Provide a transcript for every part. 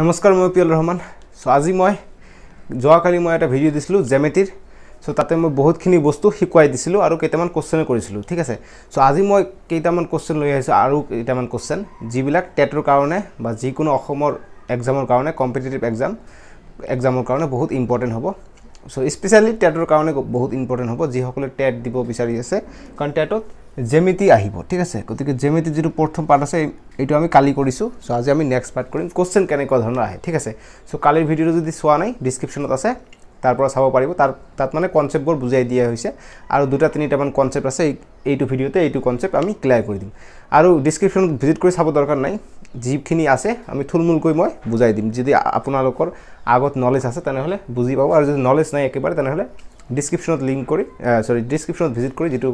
নমস্কাৰ মই পিয়ল ৰহমান চ' আজি মই যোৱাকালি মই এটা ভিডিঅ' দিছিলোঁ জেমেটিৰ চ' তাতে মই বহুতখিনি বস্তু শিকোৱাই দিছিলোঁ আৰু কেইটামান কুশ্যনো কৰিছিলোঁ ঠিক আছে চ' আজি মই কেইটামান কুশ্যন লৈ আহিছোঁ আৰু কেইটামান কুশ্যন যিবিলাক টেটৰ কাৰণে বা যিকোনো অসমৰ এক্সামৰ কাৰণে কম্পিটেটিভ এক্সাম এক্সামৰ কাৰণে বহুত ইম্পৰ্টেণ্ট হ'ব চ' স্পেচিয়েলি টেটৰ কাৰণে বহুত ইম্পৰ্টেণ্ট হ'ব যিসকলে টেট দিব বিচাৰি আছে কাৰণ টেটত যেমিতি আহিব ঠিক আছে গতিকে জেমিতি যিটো প্ৰথম পাৰ্ট আছে এইটো আমি কালি কৰিছোঁ চ' আজি আমি নেক্সট পাৰ্ট কৰিম কুৱেশ্যন কেনেকুৱা ধৰণৰ আহে ঠিক আছে চ' কালিৰ ভিডিঅ'টো যদি চোৱা নাই ডিছক্ৰিপশ্যনত আছে তাৰ পৰা চাব পাৰিব তাৰ তাত মানে কনচেপ্টবোৰ বুজাই দিয়া হৈছে আৰু দুটা তিনিটামান কনচেপ্ট আছে এইটো ভিডিঅ'তে এইটো কনচেপ্ট আমি ক্লিয়াৰ কৰি দিম আৰু ডিছক্ৰিপশ্যনত ভিজিট কৰি চাব দৰকাৰ নাই যিখিনি আছে আমি থুলমূলকৈ মই বুজাই দিম যদি আপোনালোকৰ আগত নলেজ আছে তেনেহ'লে বুজি পাব আৰু যদি নলেজ নাই একেবাৰে তেনেহ'লে ডিছক্ৰিপশ্যনত লিংক কৰি চৰি ডিছক্ৰিপশ্যনত ভিজিট কৰি যিটো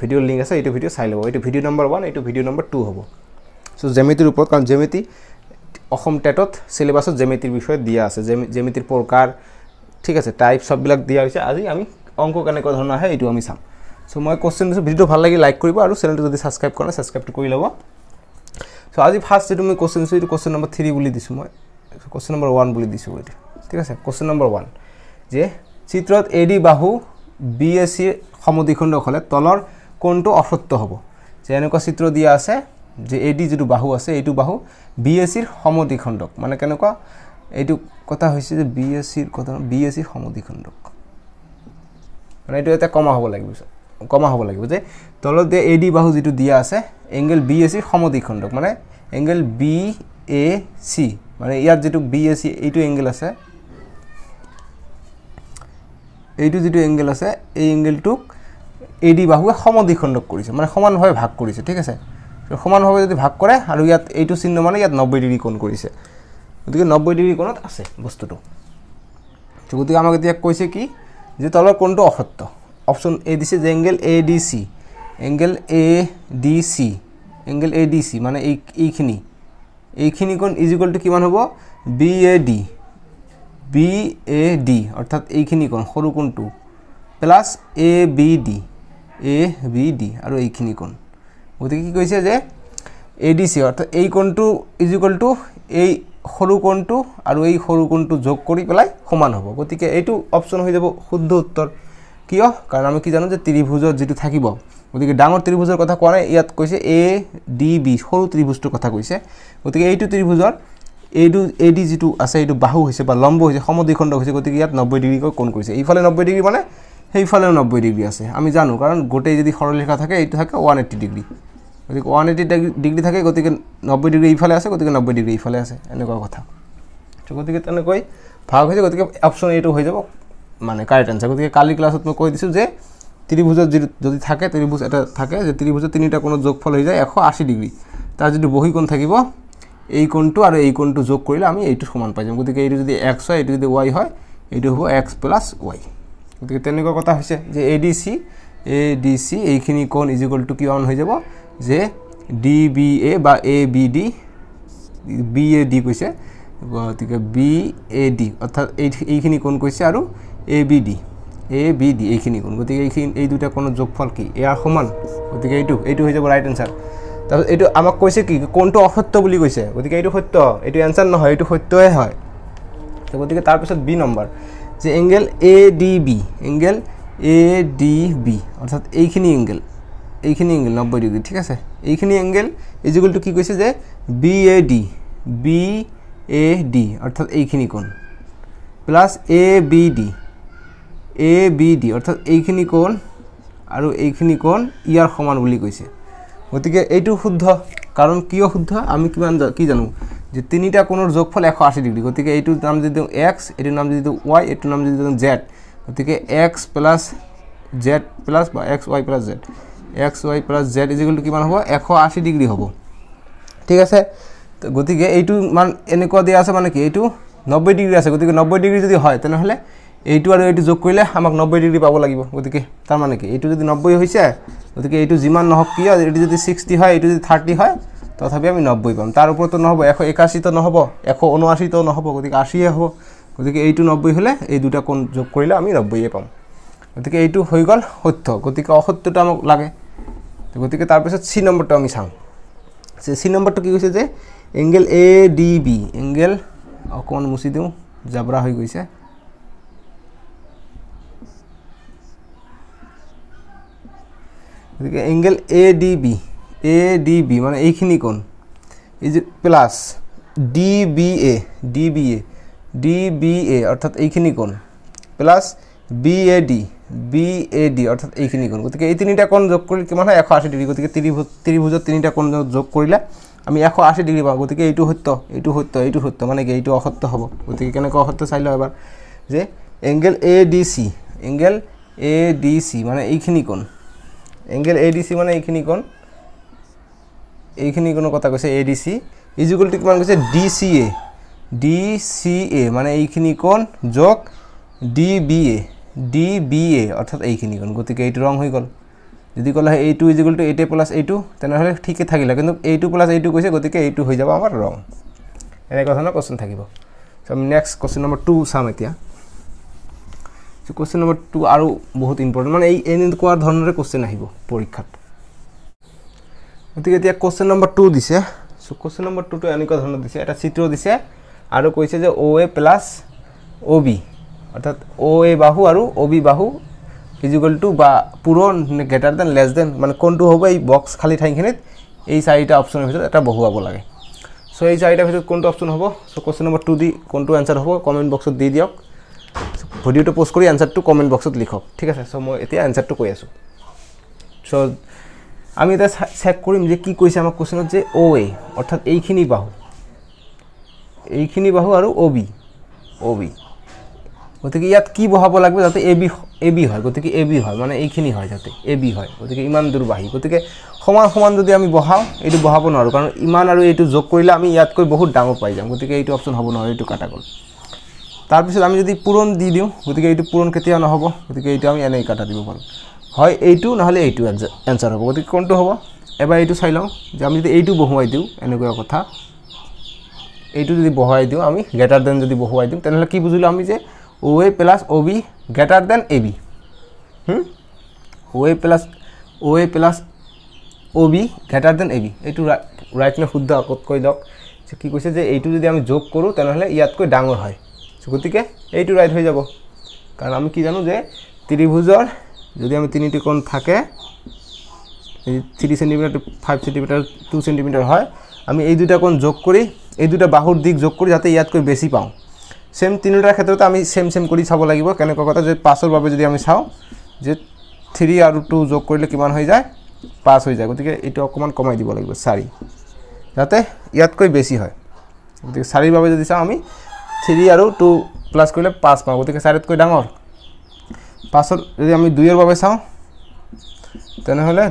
ভিডিঅ' লিংক আছে এইটো ভিডিঅ' চাই ল'ব এইটো ভিডিঅ' নম্বৰ ওৱান এইটো ভিডিঅ' নম্বৰ টু হ'ব চ' জেমিতিৰ ওপৰত কাৰণ জেমিতি অসম টেটত চিলেবাছত জেমিতিৰ বিষয়ে দিয়া আছে জেমি জেমিতিৰ প্ৰকাৰ ঠিক আছে টাইপ চববিলাক দিয়া হৈছে আজি আমি অংক কেনেকুৱা ধৰণৰ আহে এইটো আমি চাম চ' মই কুৱেশ্যন দিছোঁ ভিডিঅ'টো ভাল লাগে লাইক কৰিব আৰু চেনেলটো যদি ছাবস্ক্ৰাইব কৰা নাই ছাবস্ক্ৰাইবটো কৰি ল'ব চ' আজি ফাৰ্ষ্ট যিটো মই কুৱেশ্যন দিছোঁ এইটো কুৱেশ্যন নম্বৰ থ্ৰী বুলি দিছোঁ মই কুৱেশ্যন নম্বৰ ওৱান বুলি দিছোঁ এইটো ঠিক আছে কুৱেশ্যন নম্বৰ ওৱান যে চিত্ৰত এ ডি বাহু বি এ চিৰ সমদ্বিখণ্ড হ'লে তলৰ কোনটো অসত্য হ'ব যে এনেকুৱা চিত্ৰ দিয়া আছে যে এ ডি যিটো বাহু আছে এইটো বাহু বি এ চিৰ সমদ্বিখণ্ডক মানে কেনেকুৱা এইটো কথা হৈছে যে বি এ চিৰ কথা বি এ চিৰ সমদ্বিখণ্ডক মানে এইটো এটা কমা হ'ব লাগিব কমা হ'ব লাগিব যে তলত দিয়া এ ডি বাহু যিটো দিয়া আছে এংগেল বি এ চিৰ সমদ্বিখণ্ডক মানে এংগেল বি এ চি মানে ইয়াত যিটো বি এ চি এইটো এংগেল আছে এইটো যিটো এংগেল আছে এই এংগেলটোক এ ডি বাহুৱে সমদ্বিখণ্ডক কৰিছে মানে সমানভাৱে ভাগ কৰিছে ঠিক আছে সমানভাৱে যদি ভাগ কৰে আৰু ইয়াত এইটো চিহ্ন মানে ইয়াত নব্বৈ ডিগ্ৰী কোণ কৰিছে গতিকে নব্বৈ ডিগ্ৰী কোণত আছে বস্তুটো গতিকে আমাক এতিয়া কৈছে কি যে তলৰ কোণটো অসত্য অপশ্যন এ দিছে যে angle A D C angle A D C angle A D C মানে এইখিনি এইখিনি কোণ ইজিকুৱেলটো কিমান হ'ব B A D B A D অৰ্থাৎ এইখিনি কোণ সৰু কোণটো plus A B D A B D আৰু এইখিনি কোণ গতিকে কি কৈছে যে এ ডি চি অৰ্থাৎ এই কোণটো ইজ ইকুয়াল টু এই সৰু কোণটো আৰু এই সৰু কোণটো যোগ কৰি পেলাই সমান হব গতিকে এইটো অপশ্যন হৈ যাব শুদ্ধ উত্তৰ কিয় কাৰণ আমি কি জানো যে ত্ৰিভুজত যিটো থাকিব গতিকে ডাঙৰ ত্ৰিভুজৰ কথা কোৱা নাই ইয়াত কৈছে এ ডি বি সৰু ত্ৰিভুজটোৰ কথা কৈছে গতিকে এইটো ত্ৰিভুজৰ এইটো এ যিটো আছে এইটো বাহু হৈছে বা লম্ব হৈছে সমদ্বিখণ্ড হৈছে গতিকে ইয়াত নব্বৈ ডিগ্ৰীকৈ কোন কৰিছে এইফালে নব্বৈ ডিগ্ৰী মানে সেইফালেও নব্বৈ ডিগ্ৰী আছে আমি জানো কাৰণ গোটেই যদি সৰল সৰলৰেখা থাকে এইটো থাকে ওৱান এইট্টি ডিগ্ৰী গতিকে ওৱান এইট্টি ডিগ্ৰী থাকে গতিকে নব্বৈ ডিগ্ৰী ইফালে আছে গতিকে নব্বৈ ডিগ্ৰী ইফালে আছে এনেকুৱা কথা গতিকে তেনেকৈ ভাগ হৈছে গতিকে অপশ্যন এইটো হৈ যাব মানে কাৰেক্ট এনচাৰ গতিকে কালি ক্লাছত মই কৈ দিছোঁ যে ত্ৰিভুজত যি যদি থাকে ত্ৰিভুজ এটা থাকে যে ত্ৰিভুজত তিনিটা কোণত যোগফল হৈ যায় এশ আশী ডিগ্ৰী তাৰ যদি বহীকোণ থাকিব এই কোণটো আৰু এই কোণটো যোগ কৰিলে আমি এইটো সমান পাই যাম গতিকে এইটো যদি এক্স হয় এইটো যদি ওৱাই হয় এইটো হ'ব এক্স প্লাছ ওৱাই গতিকে তেনেকুৱা কথা হৈছে যে A D C A D C এইখিনি কোণ ইজিকুৱেল টু কি অন হৈ যাব যে ডি বি এ বা A B D B A D কৈছে গতিকে বি এ ডি অৰ্থাৎ এই এইখিনি কোণ কৈছে আৰু A B D A B D এইখিনি কোণ গতিকে এইখিনি এই দুটা কোণৰ যোগফল কি ইয়াৰ সমান গতিকে এইটো এইটো হৈ যাব ৰাইট এনচাৰ তাৰপিছত এইটো আমাক কৈছে কি কোনটো অসত্য বুলি কৈছে গতিকে এইটো সত্য এইটো এনচাৰ নহয় এইটো সত্যই হয় গতিকে তাৰপিছত বি নম্বৰ যে angle A D B angle A D B অৰ্থাৎ এইখিনি এংগেল এইখিনি এংগেল নব্বৈ ডিগ্ৰী ঠিক আছে এইখিনি এংগেল এই এইজিগুলটো কি কৈছে যে B A D B A D অৰ্থাৎ এইখিনি কোণ plus A B D A B D অৰ্থাৎ এইখিনি কোণ আৰু এইখিনি কোণ ইয়াৰ সমান বুলি কৈছে গতিকে এইটো শুদ্ধ কাৰণ কিয় শুদ্ধ আমি কিমান কি জানো যে তিনিটা কোণৰ যোগফল এশ আশী ডিগ্ৰী গতিকে এইটোৰ নাম যদি দিওঁ এক্স এইটোৰ নাম যদি দিওঁ ৱাই এইটোৰ নাম যদি দিওঁ জেড গতিকে এক্স প্লাছ জেড প্লাছ বা X Y plus Z X Y plus Z ইজিকেলটো কিমান হ'ব এশ আশী ডিগ্ৰী হ'ব ঠিক আছে গতিকে এইটো মান এনেকুৱা দিয়া আছে মানে কি এইটো নব্বৈ ডিগ্ৰী আছে গতিকে নব্বৈ ডিগ্ৰী যদি হয় তেনেহ'লে এইটো আৰু এইটো যোগ কৰিলে আমাক নব্বৈ ডিগ্ৰী পাব লাগিব গতিকে তাৰমানে কি এইটো যদি নব্বৈ হৈছে গতিকে এইটো যিমান নহওক কিয় এইটো যদি ছিক্সটি হয় এইটো যদি থাৰ্টি হয় তথাপি আমি নব্বৈ পাম তাৰ ওপৰতো নহ'ব এশ একাশীতো নহ'ব এশ ঊনআশীতো নহ'ব গতিকে আশীয়ে হ'ব গতিকে এইটো নব্বৈ হ'লে এই দুটা কোন যোগ কৰিলে আমি নব্বৈয়ে পাম গতিকে এইটো হৈ গ'ল সত্য গতিকে অসত্যটো আমাক লাগে গতিকে তাৰপিছত চি নম্বৰটো আমি চাওঁ চি নম্বৰটো কি কৈছে যে angle A D B angle অকণমান মুচি দিওঁ জাবৰা হৈ গৈছে গতিকে angle A D B A D B মানে এইখিনি কোণ is plus D B A D B A D B A অৰ্থাৎ এইখিনি কোণ plus B A D B A D অৰ্থাৎ এইখিনি কোণ গতিকে এই তিনিটা কোণ যোগ কৰিলে কিমান হয় এশ আশী ডিগ্ৰী গতিকে ত্ৰিভুজ ত্ৰিভুজত তিনিটা কোণ যোগ কৰিলে আমি এশ আশী ডিগ্ৰী পাওঁ গতিকে এইটো সত্য এইটো সত্য এইটো সত্য মানে কি এইটো অসত্য হ'ব গতিকে কেনেকুৱা অসত্য চাই লওঁ এবাৰ যে angle A D C angle A D C মানে এইখিনি কোণ এংগেল এ ডিচি মানে এইখিনি কোণ এইখিনি কোণৰ কথা কৈছে এ ডি চি ইজিকুলটো কিমান কৈছে D C A D C A মানে এইখিনি কোণ যোগ D B A D B A অৰ্থাৎ এইখিনি কোণ গতিকে এইটো ৰং হৈ গ'ল যদি ক'লে হয় এইটো ইজিকুলটো এইটোৱে প্লাছ এইটো তেনেহ'লে ঠিকে থাকিলে কিন্তু এইটো প্লাছ এইটো কৈছে গতিকে এইটো হৈ যাব আমাৰ ৰং এনেকুৱা ধৰণৰ কুৱেশ্যন থাকিব so' next question number two চাম এতিয়া সো কুৱেশ্যন নম্বৰ টু আৰু বহুত ইম্পৰ্টেণ্ট মানে এই এনেকুৱা ধৰণৰে কুৱেশ্যন আহিব পৰীক্ষাত গতিকে এতিয়া কুৱেশ্যন নম্বৰ টু দিছে চ' কুৱেশ্যন নম্বৰ টুটো এনেকুৱা ধৰণৰ দিছে এটা চিত্ৰ দিছে আৰু কৈছে যে O' A plus O' B অৰ্থাৎ অ' এ বাহু আৰু অ' বি বাহু ফিজিক্যাল টু বা পুৰণ গ্ৰেটাৰ দেন লেছ দেন মানে কোনটো হব এই বক্স খালী ঠাইখিনিত এই চাৰিটা অপশনেৰ ভিতৰত এটা বহুৱাব লাগে চ' এই চাৰিটাৰ ভিতৰত কোনটো অপশ্যন হব চ' কুৱেশ্যন নম্বৰ টু দি কোনটো এনচাৰ হব কমেণ্ট বক্সত দি দিয়ক ভিডিঅ'টো পষ্ট কৰি আনচাৰটো কমেণ্ট বক্সত লিখক ঠিক আছে চ' মই এতিয়া আনচাৰটো কৈ আছোঁ চ' আমি এতিয়া চেক কৰিম যে কি কৈছে আমাক কুৱেশ্যনত যে অ' এ অৰ্থাৎ এইখিনি বাহু এইখিনি বাহু আৰু অ' বি অ' বি গতিকে ইয়াত কি বহাব লাগিব যাতে এ বি এ বি হয় গতিকে এ বি হয় মানে এইখিনি হয় যাতে এ বি হয় গতিকে ইমান দূৰ বাঢ়ি গতিকে সমান সমান যদি আমি বহাওঁ এইটো বহাব নোৱাৰোঁ কাৰণ ইমান আৰু এইটো যোগ কৰিলে আমি ইয়াতকৈ বহুত ডাঙৰ পাই যাম গতিকে এইটো অপশ্যন হ'ব নোৱাৰোঁ এইটো কাটা গ'ল তাৰপিছত আমি যদি পূৰণ দি দিওঁ গতিকে এইটো পূৰণ কেতিয়াও নহ'ব গতিকে এইটো আমি এনেই কাটা দিব পাৰোঁ হয় এইটো নহ'লে এইটো এনচাৰ এনচাৰ হ'ব গতিকে কোনটো হ'ব এবাৰ এইটো চাই লওঁ যে আমি যদি এইটো বহুৱাই দিওঁ এনেকুৱা কথা এইটো যদি বহুৱাই দিওঁ আমি গ্ৰেটাৰ দেন যদি বহুৱাই দিওঁ তেনেহ'লে কি বুজিলোঁ আমি যে O' A plus O' B greater than A B O' A plus O' A plus O' B greater than A B এইটো ৰাইট নে শুদ্ধ আকত কৈ লওক কি কৈছে যে এইটো যদি আমি যোগ কৰোঁ তেনেহ'লে ইয়াতকৈ ডাঙৰ হয় গতিকে এইটো ৰাইট হৈ যাব কাৰণ আমি কি জানো যে ত্ৰিভুজৰ যদি আমি তিনি ত্ৰিকোণ থাকে three centimetre five centimetre two centimetre হয় আমি এই দুটা কোণ যোগ কৰি এই দুটা বাহুৰ দিশ যোগ কৰি যাতে ইয়াতকৈ বেছি পাওঁ চেম তিনিওটাৰ ক্ষেত্ৰতে আমি চেম চেম কৰি চাব লাগিব কেনেকুৱা কথা যে পাঁচৰ বাবে যদি আমি চাওঁ যে থ্ৰী আৰু টু যোগ কৰিলে কিমান হৈ যায় পাঁচ হৈ যায় গতিকে এইটো অকণমান কমাই দিব লাগিব চাৰি যাতে ইয়াতকৈ বেছি হয় গতিকে চাৰিৰ বাবে যদি চাওঁ আমি থ্ৰী আৰু টু প্লাছ কৰিলে পাঁচ পাওঁ গতিকে চাৰিতকৈ ডাঙৰ পাছত যদি আমি দুইৰ বাবে চাওঁ তেনেহ'লে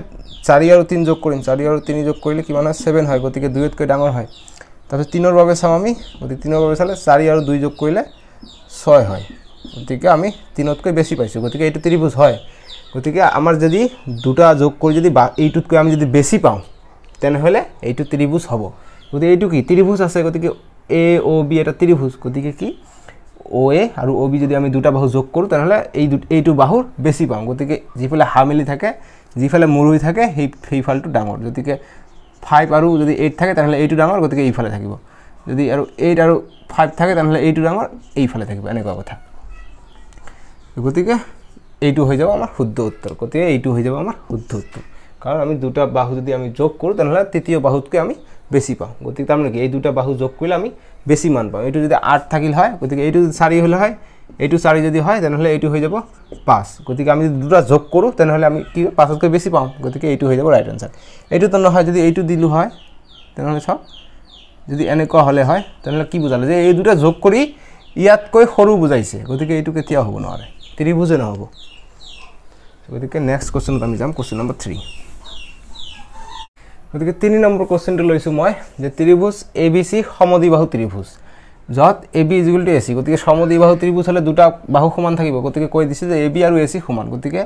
চাৰি আৰু তিনি যোগ কৰিম চাৰি আৰু তিনি যোগ কৰিলে কিমান হয় ছেভেন হয় গতিকে দুয়োতকৈ ডাঙৰ হয় তাৰপিছত তিনৰ বাবে চাওঁ আমি গতিকে তিনৰ বাবে চালে চাৰি আৰু দুই যোগ কৰিলে ছয় হয় গতিকে আমি তিনতকৈ বেছি পাইছোঁ গতিকে এইটো ত্ৰিভুজ হয় গতিকে আমাৰ যদি দুটা যোগ কৰি যদি বা এইটোতকৈ আমি যদি বেছি পাওঁ তেনেহ'লে এইটো ত্ৰিভুজ হ'ব গতিকে এইটো কি ত্ৰিভুজ আছে গতিকে এ অ' বি এটা ত্ৰিভুজ গতিকে কি অ' এ আৰু অ' বি যদি আমি দুটা বাহু যোগ কৰোঁ তেনেহ'লে এই এইটো বাহুৰ বেছি পাওঁ গতিকে যিফালে হা মেলি থাকে যিফালে মৰহি থাকে সেই সেইফালটো ডাঙৰ গতিকে ফাইভ আৰু যদি এইট থাকে তেনেহ'লে এইটো ডাঙৰ গতিকে এইফালে থাকিব যদি আৰু এইট আৰু ফাইভ থাকে তেনেহ'লে এইটো ডাঙৰ এইফালে থাকিব এনেকুৱা কথা গতিকে এইটো হৈ যাব আমাৰ শুদ্ধ উত্তৰ গতিকে এইটো হৈ যাব আমাৰ শুদ্ধ উত্তৰ কাৰণ আমি দুটা বাহু যদি আমি যোগ কৰোঁ তেনেহ'লে তৃতীয় বাহুতকৈ আমি বেছি পাওঁ গতিকে তাৰমানে কি এই দুটা বাহু যোগ কৰিলে আমি বেছি মান পাওঁ এইটো যদি আঠ থাকিলে হয় গতিকে এইটো যদি চাৰি হ'লে হয় এইটো চাৰি যদি হয় তেনেহ'লে এইটো হৈ যাব পাঁচ গতিকে আমি যদি দুটা যোগ কৰোঁ তেনেহ'লে আমি কি পাঁচতকৈ বেছি পাওঁ গতিকে এইটো হৈ যাব ৰাইট এনচাৰ এইটোতো নহয় যদি এইটো দিলোঁ হয় তেনেহ'লে চাওক যদি এনেকুৱা হ'লে হয় তেনেহ'লে কি বুজালে যে এই দুটা যোগ কৰি ইয়াতকৈ সৰু বুজাইছে গতিকে এইটো কেতিয়াও হ'ব নোৱাৰে ত্ৰিভুজে নহ'ব গতিকে নেক্সট কুৱেশ্যনত আমি যাম কুৱেশ্যন নম্বৰ থ্ৰী গতিকে তিনি নম্বৰ কুৱেশ্যনটো লৈছোঁ মই যে ত্ৰিভুজ এ বি চি সমদি বাহু ত্ৰিভুজ য'ত A B equal to A C গতিকে বাহু ত্ৰিভুজ হ'লে দুটা বাহু সমান থাকিব গতিকে কৈ দিছে যে এ বি আৰু এ চি সমান গতিকে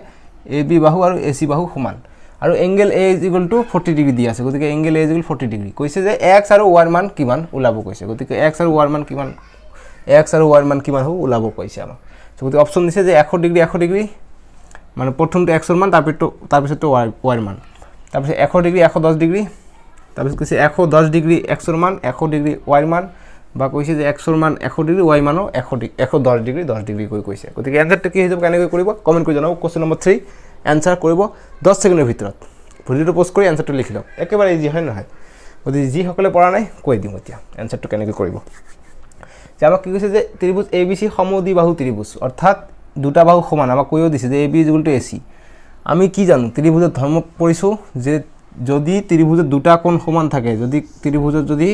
এ বি বাহু আৰু এ চি বাহু সমান আৰু angle A equal to forty degree দি আছে গতিকে angle A equal forty degree কৈছে যে এক্স আৰু ৱাৰ মান কিমান ওলাব কৈছে গতিকে এক্স আৰু ৱাৰ মান কিমান এক্স আৰু ৱাৰ মান কিমান হ'ব ওলাব কৈছে আমাক চ' গতিকে অপশ্যন দিছে যে এশ ডিগ্ৰী এশ ডিগ্ৰী মানে প্ৰথমটো এক্সৰ মান তাৰপিছতো তাৰপিছততো ৱাৰ ৱাৰ মান তারপরে একশো ডিগ্রি একশো দশ ডিগ্রি তারপরে কইছে একশো দশ ডিগ্রি একশোর মান একশো ডিগ্রি ওয়াইয়ের মান বা কইছে যে একশোর মান একশো ডিগ্রি ওয়াই মানও একশো ডিগ্রি একশো দশ ডিগ্রি দশ ডিগ্রি কই কৈছে গতিকে এনসারটা কি হিচাপে কেনেকৈ কৰিব কমেণ্ট কৰি জনাব কুৱেশ্যন নম্বৰ থ্ৰী এনচাৰ কৰিব দহ ছেকেণ্ডৰ ভিতৰত ভিডিঅ'টো প'ষ্ট কৰি এনচাৰটো লিখি লওক একেবাৰে ইজি হয় নহয় গতিকে যিসকলে পৰা নাই কৈ দিম এতিয়া এনচাৰটো কেনেকৈ কৰিব যে আমাক কি কৈছে যে ত্ৰিভুজ এ বি চি সমদি বাহু ত্ৰিভুজ অৰ্থাৎ দুটা বাহু সমান আমাক কৈও দিছে যে A B is to A C আমি কি জানো ত্ৰিভুজত ধৰ্ম পৰিছোঁ যে যদি ত্ৰিভুজত দুটা কোণ সমান থাকে যদি ত্ৰিভুজত যদি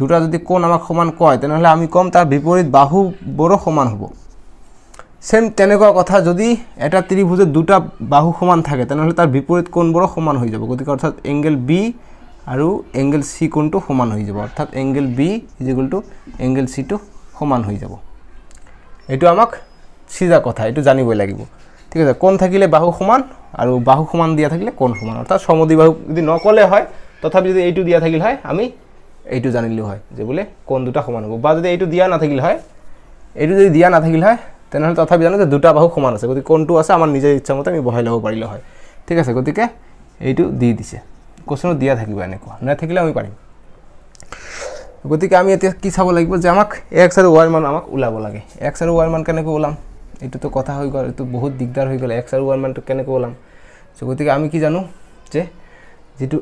দুটা যদি কোণ আমাক সমান কয় তেনেহ'লে আমি ক'ম তাৰ বিপৰীত বাহুবোৰো সমান হ'ব ছেম তেনেকুৱা কথা যদি এটা ত্ৰিভুজত দুটা বাহু সমান থাকে তেনেহ'লে তাৰ বিপৰীত কোণবোৰো সমান হৈ যাব গতিকে অৰ্থাৎ এংগেল বি আৰু এংগেল চি কোণটো সমান হৈ যাব অৰ্থাৎ angle B is equal to angle চিটো সমান হৈ যাব এইটো আমাক চিজা কথা এইটো জানিবই লাগিব ঠিক আছে কোন থাকিলে বাহু সমান আৰু বাহু সমান দিয়া থাকিলে কোণ সমান অৰ্থাৎ অর্থাৎ বাহু যদি নকলে হয় তথাপি যদি এইটো দিয়া থাকিল হয় আমি এইটো জানিলোঁ হয় যে বোলে কোন দুটা সমান হব বা যদি এইটো দিয়া না হয় এইটো যদি দিয়া না হয় তেনেহলে তথাপি জানো যে দুটা বাহু সমান আছে গতিকে কোনটো আছে আমাৰ নিজেৰ ইচ্ছামতে আমি বহাই লব পাৰিলে হয় ঠিক আছে গতিকে এইটো দি দিছে কোশ্চেনত দিয়া থাকিব এনেকুৱা না আমি পাৰিম গতিকে আমি এতিয়া কি চাব লাগিব যে আমাক এক্স আৰু ওয়াইৰ মান আমাক ওলাব লাগে এক্স আৰু ওয়াইৰ মান কেনেকৈ ওলাম এইটোতো কথা হৈ গ'ল এইটো বহুত দিগদাৰ হৈ গ'ল এক্স আৰু ওৱান মানটো কেনেকৈ ওলাম চ' গতিকে আমি কি জানো যে যিটো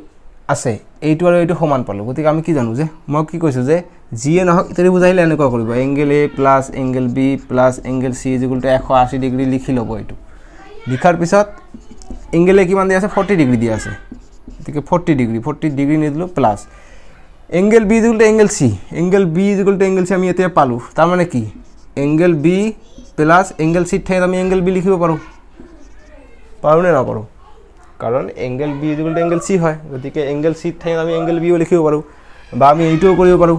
আছে এইটো আৰু এইটো সমান পালোঁ গতিকে আমি কি জানো যে মই কি কৈছোঁ যে যিয়ে নহওক ইত্যাদি বুজাইলে এনেকুৱা কৰিব angle A plus angle B plus angle C যিগুলোতে এশ আশী ডিগ্ৰী লিখি ল'ব এইটো লিখাৰ পিছত এংগেল এ কিমান দি আছে ফৰ্টি ডিগ্ৰী দি আছে গতিকে ফৰ্টি ডিগ্ৰী ফৰ্টি ডিগ্ৰী নিদিলোঁ প্লাছ এংগেল বি যিগুলোতে এংগেল চি এংগেল বি যিগুলোতে এংগেল চি আমি এতিয়া পালোঁ তাৰমানে কি angle B plus angle C থাকে আমি এঙ্গেল বি লিখব পারো পারো না পারো কারণ এঙ্গেল বি যেগুলো এঙ্গেল সি হয় গতি এঙ্গেল সিট থাকে আমি এঙ্গেল বিও লিখব পারো বা আমি এইটাও করব পারো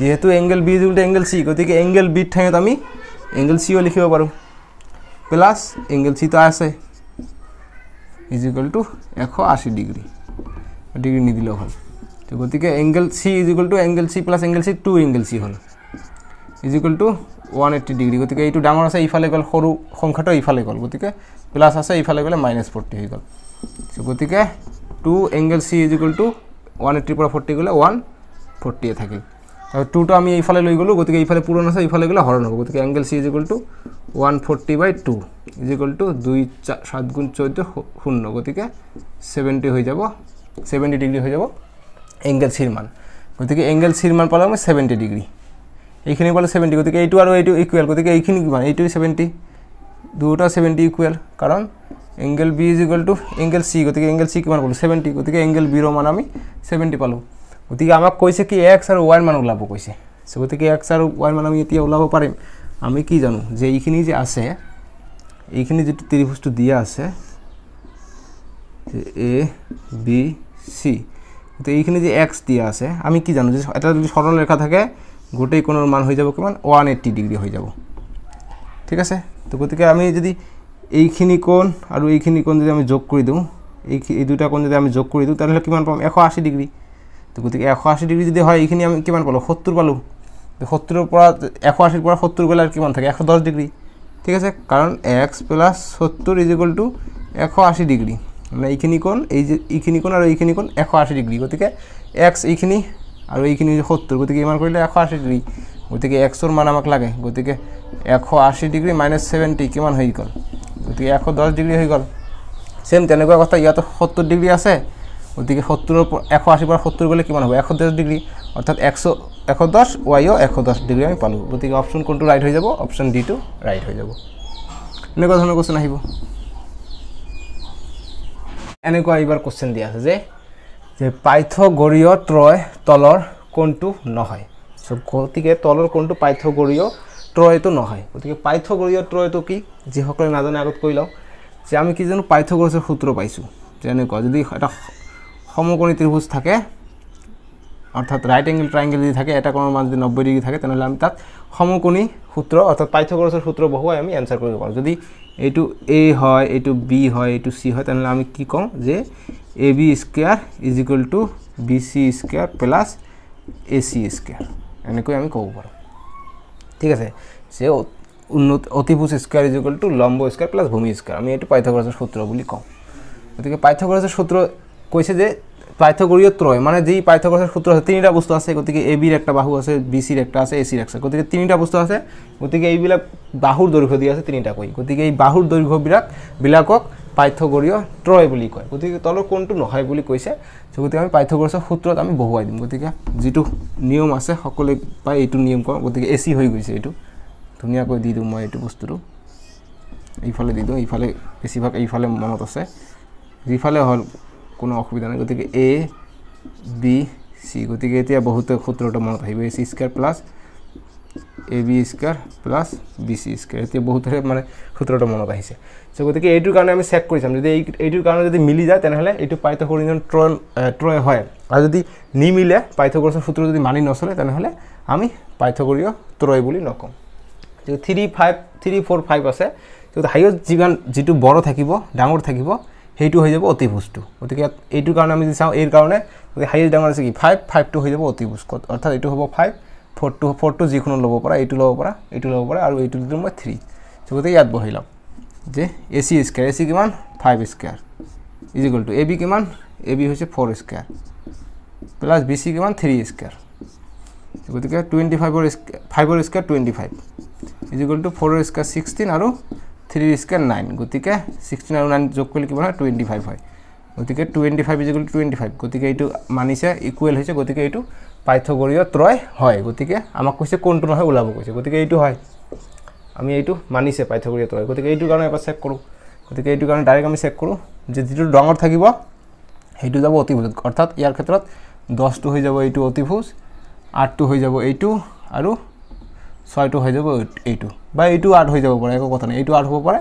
যেহেতু এঙ্গেল বি যেগুলো এঙ্গেল সি গতি এঙ্গেল বি থাকে আমি এঙ্গেল সিও লিখব পারো প্লাস এঙ্গেল সি তো আছে ইজিকুয়াল টু এশো আশি ডিগ্রি ডিগ্রি নিদিলেও হল তো গতি angle C equal to angle C plus angle C two angle C হল equal to one eighty degree গতিকে এইটো ডাঙৰ আছে ইফালে গ'ল সৰু সংখ্যাটো ইফালে গ'ল গতিকে প্লাছ আছে ইফালে গ'লে মাইনাছ ফৰ্টি হৈ গ'ল গতিকে two angle C is equal to one এইটিৰ পৰা ফৰ্টি গ'লে ওৱান ফৰ্টিয়ে থাকিল আৰু টুটো আমি এইফালে লৈ গ'লোঁ গতিকে ইফালে পূৰণ আছে ইফালে গ'লে হৰণ হ'ব গতিকে angle C is equal to one forty by two equal to দুই চা সাত গুণ চৈধ্য শূন্য গতিকে ছেভেণ্টি হৈ যাব ছেভেণ্টি ডিগ্ৰী হৈ যাব এংগেল চিৰ মান গতিকে এংগেল চিৰ মান পালোঁ আমি ছেভেণ্টি ডিগ্ৰী এইখিনি পালে ছেভেণ্টি গতিকে এইটো আৰু এইটো ইকুৱেল গতিকে এইখিনি কিমান এইটো ছেভেণ্টি দুয়োটা ছেভেণ্টি ইকুৱেল কাৰণ angle B is equal to angle C গতিকে এংগেল চি কিমান পালোঁ ছেভেণ্টি গতিকে এংগেল বিৰ মান আমি ছেভেণ্টি পালোঁ গতিকে আমাক কৈছে কি এক্স আৰু ৱাইৰ মান ওলাব কৈছে চ' গতিকে এক্স আৰু ৱাইৰ মান আমি এতিয়া ওলাব পাৰিম আমি কি জানো যে এইখিনি যে আছে এইখিনি যিটো ত্ৰিভুজটো দিয়া আছে এ বি চি গতিকে এইখিনি যে এক্স দিয়া আছে আমি কি জানো যে এটা যদি সৰল ৰেখা থাকে গোটেই কোণৰ মান হৈ যাব কিমান ওৱান এইট্টি ডিগ্ৰী হৈ যাব ঠিক আছে তো গতিকে আমি যদি এইখিনি কোণ আৰু এইখিনি কোণ যদি আমি যোগ কৰি দিওঁ এই এই দুটা কোণ যদি আমি যোগ কৰি দিওঁ তেনেহ'লে কিমান পাম এশ আশী ডিগ্ৰী তো গতিকে এশ আশী ডিগ্ৰী যদি হয় এইখিনি আমি কিমান পালোঁ সত্তৰ পালোঁ সত্তৰৰ পৰা এশ আশীৰ পৰা সত্তৰ গ'লে আৰু কিমান থাকে এশ দহ ডিগ্ৰী ঠিক আছে কাৰণ এক্স প্লাছ সত্তৰ ইজিকুৱেল টু এশ আশী ডিগ্ৰী মানে এইখিনি কোণ এই যে এইখিনি কোণ আৰু এইখিনি কোণ এশ আশী ডিগ্ৰী গতিকে এক্স এইখিনি আৰু এইখিনি সত্তৰ গতিকে ইমান কৰিলে এশ আশী ডিগ্ৰী গতিকে এক্সৰ মান আমাক লাগে গতিকে এশ আশী ডিগ্ৰী মাইনাছ ছেভেণ্টি কিমান হৈ গ'ল গতিকে এশ দহ ডিগ্ৰী হৈ গ'ল ছেম তেনেকুৱা কথা ইয়াতো সত্তৰ ডিগ্ৰী আছে গতিকে সত্তৰৰ পৰা এশ আশীৰ পৰা সত্তৰ গ'লে কিমান হ'ব এশ দহ ডিগ্ৰী অৰ্থাৎ এশ এশ দহ ৱাইও এশ দহ ডিগ্ৰী আমি পালোঁ গতিকে অপশ্যন কোনটো ৰাইট হৈ যাব অপশ্যন ডিটো ৰাইট হৈ যাব এনেকুৱা ধৰণৰ কুৱেশ্যন আহিব এনেকুৱা এইবাৰ কুৱেশ্যন দিয়া আছে যে যে পাইথগৰীয় ত্ৰয় তলৰ কোনটো নহয় চ' গতিকে তলৰ কোনটো পাইথগৰীয় ত্ৰয়টো নহয় গতিকে পাইথগৰীয় ত্ৰয়টো কি যিসকলে নাজানে আগত কৈ লওঁ যে আমি কিজানো পাইথগৰছৰ সূত্ৰ পাইছোঁ যেনেকুৱা যদি এটা সমকোণী ত্ৰিভুজ থাকে অৰ্থাৎ ৰাইট এংগেল ট্ৰাইংগেল যদি থাকে এটা কোণৰ মাজ যদি নব্বৈ ডিগ্ৰী থাকে তেনেহ'লে আমি তাত সমকোণী সূত্ৰ অৰ্থাৎ পাইথগৰছৰ সূত্ৰ বহুৱাই আমি এনচাৰ কৰিব পাৰোঁ যদি এইটো এ হয় এইটো বি হয় এইটো চি হয় তেনেহ'লে আমি কি কওঁ যে A B square is equal to B C square plus A C square এনেকৈ আমি ক'ব পাৰোঁ ঠিক আছে যে উন্নত অতিভুজ স্কুৱেৰ ইজ ইকুৱেল টু লম্ব স্কুৱেৰ প্লাছ ভূমি স্কুৱেৰ আমি এইটো পাইথাগোৰাছৰ সূত্ৰ বুলি কওঁ গতিকে পাইথাগোৰাছৰ সূত্ৰ কৈছে যে পাইথাগোরীয় ত্রয় মানে যেই পাইথাগোরাসের সূত্র আছে তিনটা বস্তু আছে গতিকে এ বির একটা বাহু আছে বি সির একটা আছে এ সির একটা আছে গতিকে তিনটা বস্তু আছে গতিকে এইবিলাক বাহুর দৈর্ঘ্য দিয়ে আছে তিনটা কই গতিকে এই বাহুর দৈর্ঘ্য বিলাক বিলাকক পাইথাগোরীয় ত্রয় বলি কয় গতিকে তল কোনটো নহয় বলি কৈছে সো গতিকে আমি পাইথাগোরাসের সূত্রত আমি বহুয়াই দিম গতিকে যেটো নিয়ম আছে সকলে পাই এইটো নিয়ম কওঁ গতিকে এ সি হৈ গৈছে এইটো ধুনীয়াকৈ দি দিওঁ মই এইটো বস্তুটো এইফালে দি দিওঁ এইফালে বেছিভাগ এইফালে মনত আছে যিফালে হ'ল কোনো অসুবিধা নাই গতিকে এ বি চি গতিকে এতিয়া বহুত সূত্ৰটো মনত আহিব A C square plus A B square plus B C square এতিয়া বহুতৰে মানে সূত্ৰটো মনত আহিছে চ' গতিকে এইটোৰ কাৰণে আমি চেক কৰি চাম যদি এই এইটোৰ কাৰণে যদি মিলি যায় তেনেহ'লে এইটো পাইথকৰিজন ট্ৰয় ট্ৰয় হয় আৰু যদি নিমিলে পাইথকৰ্ছৰ সূত্ৰ যদি মানি নচলে তেনেহ'লে আমি পাইথকৰীয় ট্ৰয় বুলি নকওঁ three five three four five আছে হায়েষ্ট যিমান যিটো বড় থাকিব ডাঙৰ থাকিব সেইটো হৈ যাব অতিভোজটো গতিকে ইয়াত এইটো কাৰণে আমি যদি চাওঁ এইৰ কাৰণে হায়েষ্ট ডাঙৰ আছে কি ফাইভ ফাইভটো হৈ যাব অতিভোজ অৰ্থাৎ এইটো হ'ব ফাইভ ফ'ৰটো ফ'ৰটো যিকোনো ল'ব পাৰা এইটো ল'ব পাৰা এইটো ল'ব পাৰা আৰু এইটো দিলোঁ মই থ্ৰী চ' গতিকে ইয়াত বহি লওঁ যে A C square A C কিমান five square is equal to A B কিমান এ বি হৈছে four square plus B C কিমান থ্ৰী স্কেয়াৰ গতিকে টুৱেণ্টি ফাইভৰ স্কেয়াৰ ফাইভৰ square twenty five is equal to ফ'ৰৰ স্কেয়াৰ ছিক্সটিন আৰু থ্ৰী ৰিস্কে নাইন গতিকে ছিক্সটিন আৰু নাইন যোগ কৰিলে কিমান হয় টুৱেণ্টি ফাইভ হয় গতিকে twenty five is equal twenty five গতিকে এইটো মানিছে ইকুৱেল হৈছে গতিকে এইটো পাইথগৰীয় ত্ৰয় হয় গতিকে আমাক কৈছে কোনটো নহয় ওলাব কৈছে গতিকে এইটো হয় আমি এইটো মানিছে পাইথগৰীয় ত্ৰয় গতিকে এইটো কাৰণে এবাৰ চেক কৰোঁ গতিকে এইটো কাৰণে ডাইৰেক্ট আমি চেক কৰোঁ যে যিটো ডঙৰ থাকিব সেইটো যাব অতিভোজ অৰ্থাৎ ইয়াৰ ক্ষেত্ৰত দহটো হৈ যাব এইটো অতিভোজ আঠটো হৈ যাব এইটো আৰু ছয় এইটো হৈ যাব এইটো বা এইটো আৰ্ট হৈ যাব পাৰে একো কথা নাই এইটো আৰ্ট হ'ব পাৰে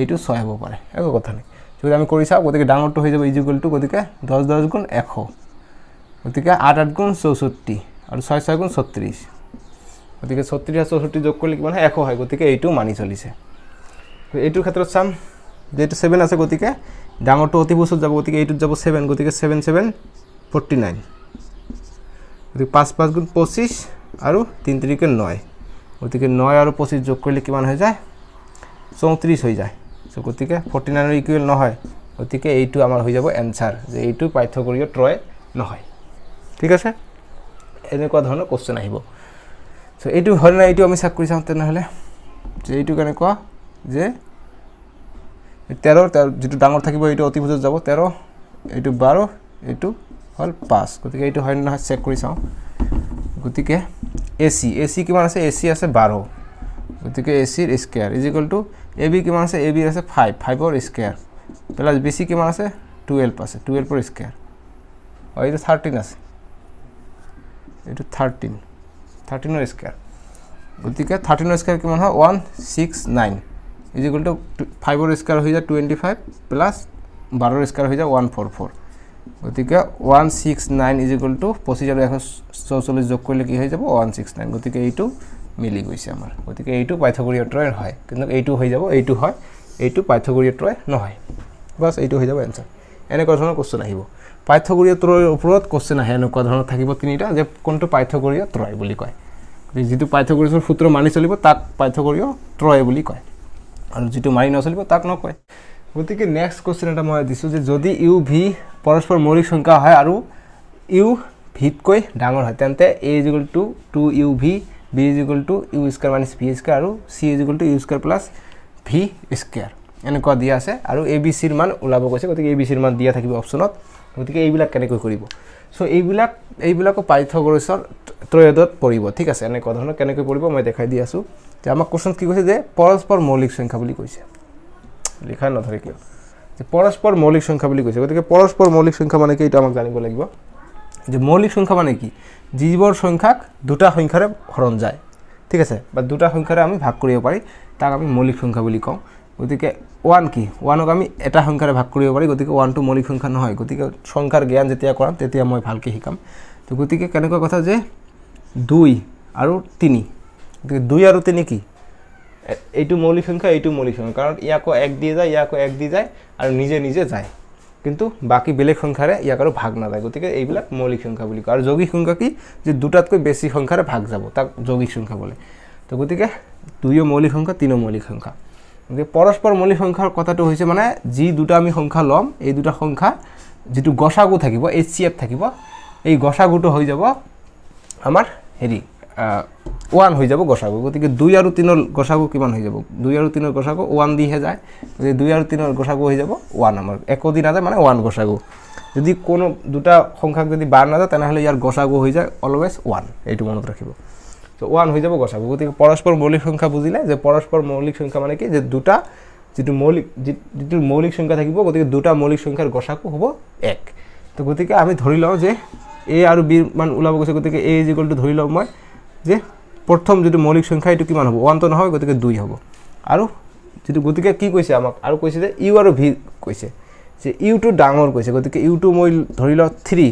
এইটো ছয় হ'ব পাৰে একো কথা নাই যদি আমি কৰি চাওঁ গতিকে ডাঙৰটো হৈ যাব ইজিকুৱেলটো গতিকে দহ দহ গুণ এশ গতিকে আঠ আঠ গুণ চৌষষ্ঠি আৰু ছয় ছয় গুণ ছত্ৰিছ গতিকে ছত্ৰিছ আৰু চৌষষ্ঠি যোগ কৰিলে কিমান এশ হয় গতিকে এইটো মানি চলিছে এইটোৰ ক্ষেত্ৰত চাম যিহেতু ছেভেন আছে গতিকে ডাঙৰটো অতি বছৰত যাব গতিকে এইটোত যাব ছেভেন গতিকে ছেভেন ছেভেন ফৰ্টি নাইন গতিকে পাঁচ পাঁচ গুণ পঁচিছ আৰু তিনি তিনিকৈ নয় গতিকে নয় আৰু পঁচিছ যোগ কৰিলে কিমান হৈ যায় চৌত্ৰিছ হৈ যায় চ' গতিকে ফৰ্টি নাইনেৰ ইকুৱেল নহয় গতিকে এইটো আমাৰ হৈ যাব এনচাৰ যে এইটো পাৰ্থকৰীয় ত্ৰয় নহয় ঠিক আছে এনেকুৱা ধৰণৰ কুৱেশ্যন আহিব চ' এইটো হয় না এইটো আমি চেক কৰি চাওঁ তেনেহ'লে যে এইটো কেনেকুৱা যে তেৰ তেৰ যিটো ডাঙৰ থাকিব এইটো অতি অতিভুজ যাব তেৰ এইটো বাৰ এইটো হল পাঁচ গতিকে এইটো হয় নহয় চেক কৰি চাওঁ গতিকে এচি এচি কিমান আছে এচি আছে বাৰ গতিকে এচিৰ square is equal to A B কিমান আছে এ বিৰ আছে ফাইভ ফাইভৰ স্কেয়াৰ প্লাছ বি চি কিমান আছে টুৱেল্ভ আছে টুৱেল্ভৰ স্কেয়াৰ অঁ এইটো থাৰ্টিন আছে এইটো থাৰ্টিন থাৰ্টিনৰ স্কেয়াৰ গতিকে থাৰ্টিনৰ স্কেয়াৰ কিমান হয় one six nine is equal to ফাইভৰ স্কেয়াৰ হৈ যায় টুৱেণ্টি ফাইভ প্লাছ বাৰৰ স্কেয়াৰ হৈ যায় ওৱান ফ'ৰ ফ'ৰ গতিকে one six nine is equal to পঁচিছ আৰু এশ চৌচল্লিছ যোগ কৰিলে কি হৈ যাব ওৱান ছিক্স নাইন গতিকে এইটো মিলি গৈছে আমাৰ গতিকে এইটো পাইথগৰিয়ত্ৰই হয় কিন্তু এইটো হৈ যাব এইটো হয় এইটো পাইথগৰিয়ত্ৰই নহয় বাছ এইটো হৈ যাব এনচাৰ এনেকুৱা ধৰণৰ কুৱেশ্যন আহিব ত্ৰয়ৰ ওপৰত কুৱেশ্যন আহে এনেকুৱা ধৰণৰ থাকিব তিনিটা যে কোনটো পাৰ্থগৰীয় ত্ৰয় বুলি কয় গতিকে যিটো পাৰ্থগৰিয়ৰ সূত্ৰ মানি চলিব তাক পাৰ্থগৰীয় ত্ৰয় বুলি কয় আৰু যিটো মানি নচলিব তাক নকয় গতিকে নেক্সট কুৱেশ্যন এটা মই দিছোঁ যে যদি ইউ ভি পৰস্পৰ মৌলিক সংখ্যা হয় আৰু ইউ ভিতকৈ ডাঙৰ হয় তেন্তে A is equal to two U V B is equal to U square minus V square আৰু C is equal to U square plus V square এনেকুৱা দিয়া আছে আৰু এ বি চিৰ মান ওলাব গৈছে গতিকে এ বি চিৰ মান দিয়া থাকিব অপশ্যনত গতিকে এইবিলাক কেনেকৈ কৰিব চ' এইবিলাক এইবিলাকো পাৰ্থগ্ৰছৰ ত্ৰয়দত পৰিব ঠিক আছে এনেকুৱা ধৰণৰ কেনেকৈ পৰিব মই দেখাই দি আছোঁ যে আমাক কুৱেশ্যন কি কৈছে যে পৰস্পৰ মৌলিক সংখ্যা বুলি কৈছে লিখা নাথাকে কিয় যে পৰস্পৰ মৌলিক সংখ্যা বুলি কৈছে গতিকে পৰস্পৰ মৌলিক সংখ্যা মানে কি এইটো আমাক জানিব লাগিব যে মৌলিক সংখ্যা মানে কি যিবোৰ সংখ্যাক দুটা সংখ্যাৰে হৰণ যায় ঠিক আছে বা দুটা সংখ্যাৰে আমি ভাগ কৰিব পাৰি তাক আমি মৌলিক সংখ্যা বুলি কওঁ গতিকে ওৱান কি ওৱানক আমি এটা সংখ্যাৰে ভাগ কৰিব পাৰি গতিকে ওৱানটো মৌলিক সংখ্যা নহয় গতিকে সংখ্যাৰ জ্ঞান যেতিয়া কৰাম তেতিয়া মই ভালকৈ শিকাম তো গতিকে কেনেকুৱা কথা যে দুই আৰু তিনি গতিকে দুই আৰু তিনি কি এইটো মৌলিক সংখ্যা এইটো মৌলিক সংখ্যা কাৰণ ইয়াকো এক দিয়ে যায় ইয়াকো এক দি যায় আৰু নিজে নিজে যায় কিন্তু বাকী বেলেগ সংখ্যাৰে ইয়াক আৰু ভাগ নাযায় গতিকে এইবিলাক মৌলিক সংখ্যা বুলি কয় আৰু যৌগিক সংখ্যা কি যে দুটাতকৈ বেছি সংখ্যাৰে ভাগ যাব তাক যৌগিক সংখ্যা বোলে তো গতিকে দুয়ো মৌলিক সংখ্যা তিনিও মৌলিক সংখ্যা গতিকে পৰস্পৰ মৌলিক সংখ্যাৰ কথাটো হৈছে মানে যি দুটা আমি সংখ্যা ল'ম এই দুটা সংখ্যা যিটো গছাগু থাকিব এইচ চি থাকিব এই গছাগুটো হৈ যাব আমাৰ হেৰি ওয়ান হৈ যাব গোসাগু গতিকে দুই আৰু তিনৰ গোসাগু কিমান হৈ যাব দুই আৰু তিনৰ গোসাগু ওৱান দিহে যায় গতিকে দুই আৰু তিনৰ গোসাগু হৈ যাব ওৱান আমাৰ একো দি নাযায় মানে ওৱান গোসাগু যদি কোনো দুটা সংখ্যাক যদি বাৰ নাযায় তেনেহ'লে ইয়াৰ গোসাগু হৈ যায় অলৱেজ ওৱান এইটো মনত ৰাখিব চ' ওৱান হৈ যাব গোসাগু গতিকে পৰস্পৰ মৌলিক সংখ্যা বুজিলে যে পৰস্পৰ মৌলিক সংখ্যা মানে কি যে দুটা যিটো মৌলিক যিটো মৌলিক সংখ্যা থাকিব গতিকে দুটা মৌলিক সংখ্যাৰ গোসাগু হ'ব এক তো গতিকে আমি ধৰি লওঁ যে এ আৰু বিৰ মান ওলাব গৈছে গতিকে এ ইজিকলটো ধৰি লওঁ মই যে প্ৰথম যিটো মৌলিক সংখ্যা এইটো কিমান হ'ব ওৱানটো নহয় গতিকে দুই হ'ব আৰু যিটো গতিকে কি কৈছে আমাক আৰু কৈছে যে ইউ আৰু ভি কৈছে যে ইউটো ডাঙৰ কৈছে গতিকে ইউটো মই ধৰি লওঁ থ্ৰী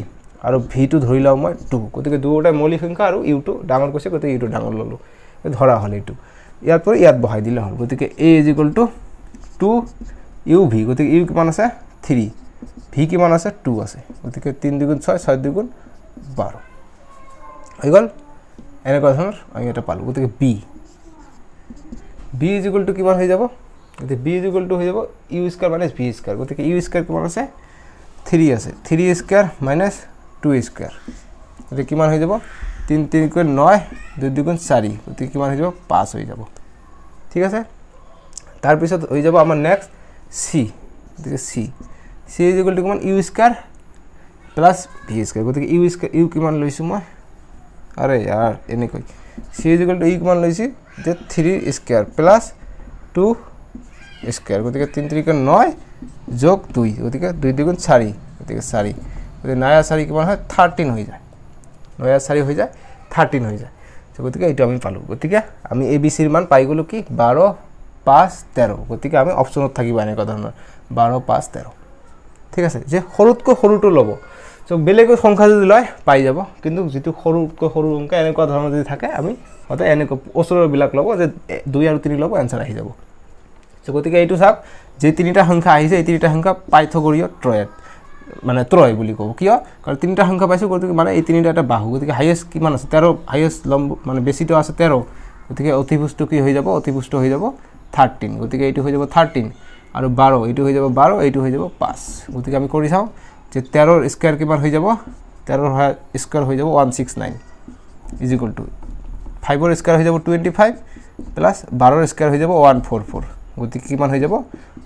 আৰু ভিটো ধৰি লওঁ মই টু গতিকে দুয়োটাই মৌলিক সংখ্যা আৰু ইউটো ডাঙৰ কৈছে গতিকে ইউটো ডাঙৰ ল'লোঁ ধৰা হ'ল এইটো ইয়াৰ পৰা ইয়াত বহাই দিলে হ'ল গতিকে A is equal to two U V গতিকে ইউ কিমান আছে থ্ৰী ভি কিমান আছে টু আছে গতিকে তিনি দুগুণ ছয় ছয় দুগুণ বাৰ হৈ গ'ল এনেকুৱা ধৰণৰ আমি এটা পালোঁ গতিকে বি বি ইজিকুলটো কিমান হৈ যাব গতিকে বি ইজিকুলটো হৈ যাব U square minus V square গতিকে ইউ স্কুৱাৰ কিমান আছে থ্ৰী আছে three square minus two square গতিকে কিমান হৈ যাব তিনি তিনিকৈ নয় দুই দুগুণ চাৰি গতিকে কিমান হৈ যাব পাঁচ হৈ যাব ঠিক আছে তাৰপিছত হৈ যাব আমাৰ নেক্সট চি গতিকে চি চি ইজিকুলটো কিমান U square plus V square গতিকে ইউ স্কুৱাৰ ইউ কিমান লৈছোঁ মই আরে ইয়ার এনে কই সি ইজ ইকুয়াল টু ই কমান লৈছি যে 3 স্কয়ার প্লাস 2 স্কয়ার গতিকে 3 3 কে 9 যোগ 2 গতিকে 2 2 গুণ 4 গতিকে 4 গতিকে 9 আর 4 কিমান হয় 13 হৈ যায় 9 আর 4 হৈ যায় 13 হৈ যায় তো গতিকে এটো আমি পালো গতিকে আমি এ বি সি এর মান পাই গলো কি 12 5 13 গতিকে আমি অপশনত থাকিব এনে কথা 12 5 13 ঠিক আছে যে হলুত কো হলুটো লবো চ' বেলেগো সংখ্যা যদি লয় পাই যাব কিন্তু যিটো সৰুতকৈ সৰু সংখ্যা এনেকুৱা ধৰণৰ যদি থাকে আমি সদায় এনেকুৱা ওচৰৰবিলাক ল'ব যে দুই আৰু তিনি ল'ব এনচাৰ আহি যাব চ' গতিকে এইটো চাওক যে তিনিটা সংখ্যা আহিছে এই তিনিটা সংখ্যা পাইথগৰীয় ত্ৰয়ত মানে ত্ৰয় বুলি কওঁ কিয় কাৰণ তিনিটা সংখ্যা পাইছোঁ গতিকে মানে এই তিনিটা এটা বাহু গতিকে হায়েষ্ট কিমান আছে তেৰ হায়েষ্ট লম্ব মানে বেছিটো আছে তেৰ গতিকে অতিপুষ্ট কি হৈ যাব অতিপুষ্ট হৈ যাব থাৰ্টিন গতিকে এইটো হৈ যাব থাৰ্টিন আৰু বাৰ এইটো হৈ যাব বাৰ এইটো হৈ যাব পাঁচ গতিকে আমি কৰি চাওঁ যে তেরোর স্কোয়ার কিমান হয়ে যাব তেরোর স্কোয়ার হয়ে যাব one six nine is equal to ফাইভর স্কোয়ার হয়ে যাব টুয়েন্টি ফাইভ প্লাস বারোর স্কোয়ার হয়ে যাব ওয়ান ফোর ফোর গতিকে কিমান হয়ে যাব